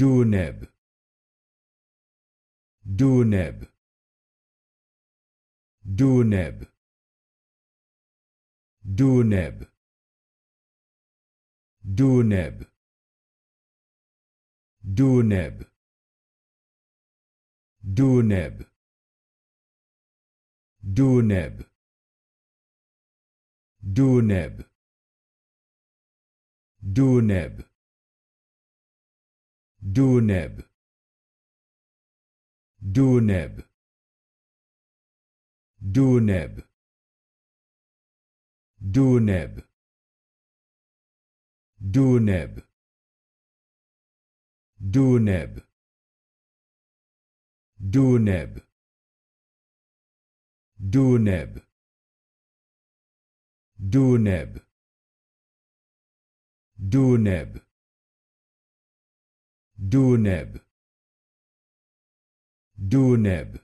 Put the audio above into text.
Duneb Duneb Duneb Duneb Duneb Duneb Duneb Duneb Duneb Duneb Duneb Duneb Duneb Duneb Duneb Duneb Duneb Duneb Duneb Duneb Duneb Duneb